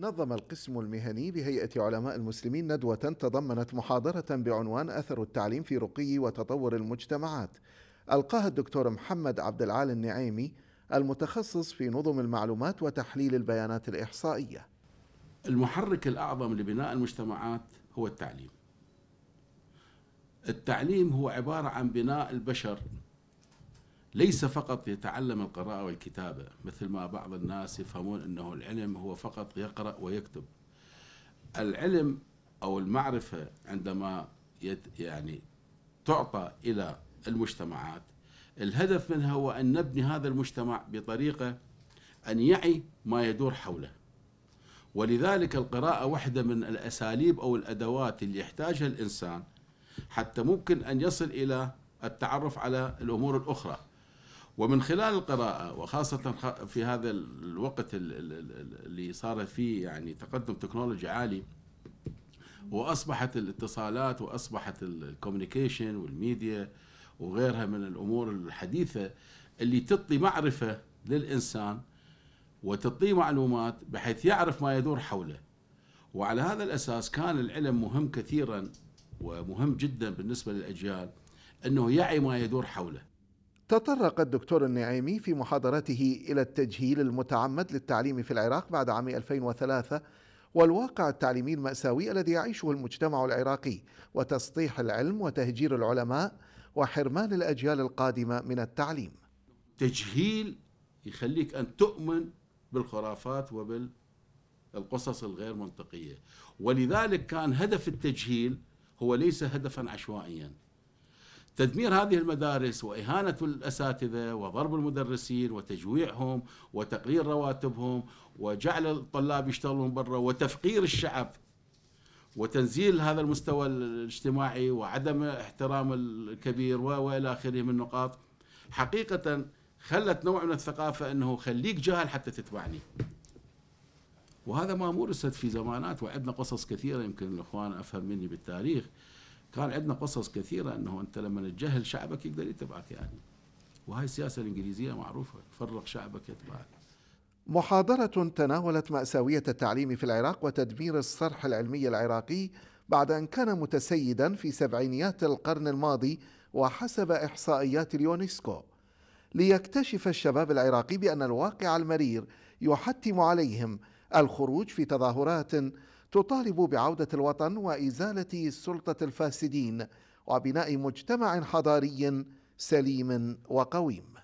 نظم القسم المهني بهيئة علماء المسلمين ندوة تضمنت محاضرة بعنوان أثر التعليم في رقي وتطور المجتمعات ألقاها الدكتور محمد عبد العال النعيمي المتخصص في نظم المعلومات وتحليل البيانات الإحصائية المحرك الأعظم لبناء المجتمعات هو التعليم التعليم هو عبارة عن بناء البشر ليس فقط يتعلم القراءة والكتابة مثل ما بعض الناس يفهمون أنه العلم هو فقط يقرأ ويكتب العلم أو المعرفة عندما يت يعني تعطى إلى المجتمعات الهدف منها هو أن نبني هذا المجتمع بطريقة أن يعي ما يدور حوله ولذلك القراءة واحدة من الأساليب أو الأدوات اللي يحتاجها الإنسان حتى ممكن أن يصل إلى التعرف على الأمور الأخرى ومن خلال القراءة وخاصة في هذا الوقت اللي صار فيه يعني تقدم تكنولوجي عالي وأصبحت الاتصالات وأصبحت الكوميونيكيشن والميديا وغيرها من الأمور الحديثة اللي تطي معرفة للإنسان وتعطيه معلومات بحيث يعرف ما يدور حوله وعلى هذا الأساس كان العلم مهم كثيرا ومهم جدا بالنسبة للأجيال أنه يعي ما يدور حوله تطرق الدكتور النعيمي في محاضرته إلى التجهيل المتعمد للتعليم في العراق بعد عام 2003 والواقع التعليمي المأساوي الذي يعيشه المجتمع العراقي وتسطيح العلم وتهجير العلماء وحرمان الأجيال القادمة من التعليم تجهيل يخليك أن تؤمن بالخرافات وبالقصص الغير منطقية ولذلك كان هدف التجهيل هو ليس هدفا عشوائيا تدمير هذه المدارس وإهانة الأساتذة وضرب المدرسين وتجويعهم وتقليل رواتبهم وجعل الطلاب يشتغلون برا وتفقير الشعب وتنزيل هذا المستوى الاجتماعي وعدم احترام الكبير والى اخره من نقاط حقيقه خلت نوع من الثقافه انه خليك جاهل حتى تتبعني. وهذا ما مورست في زمانات وعندنا قصص كثيره يمكن الاخوان افهم مني بالتاريخ كان عندنا قصص كثيرة أنه أنت لما تجهل شعبك يقدر يتبعك يعني وهي السياسة الإنجليزية معروفة فرق شعبك يتبعك محاضرة تناولت مأساوية التعليم في العراق وتدمير الصرح العلمي العراقي بعد أن كان متسيدا في سبعينيات القرن الماضي وحسب إحصائيات اليونسكو ليكتشف الشباب العراقي بأن الواقع المرير يحتم عليهم الخروج في تظاهرات تطالب بعودة الوطن وإزالة السلطة الفاسدين وبناء مجتمع حضاري سليم وقويم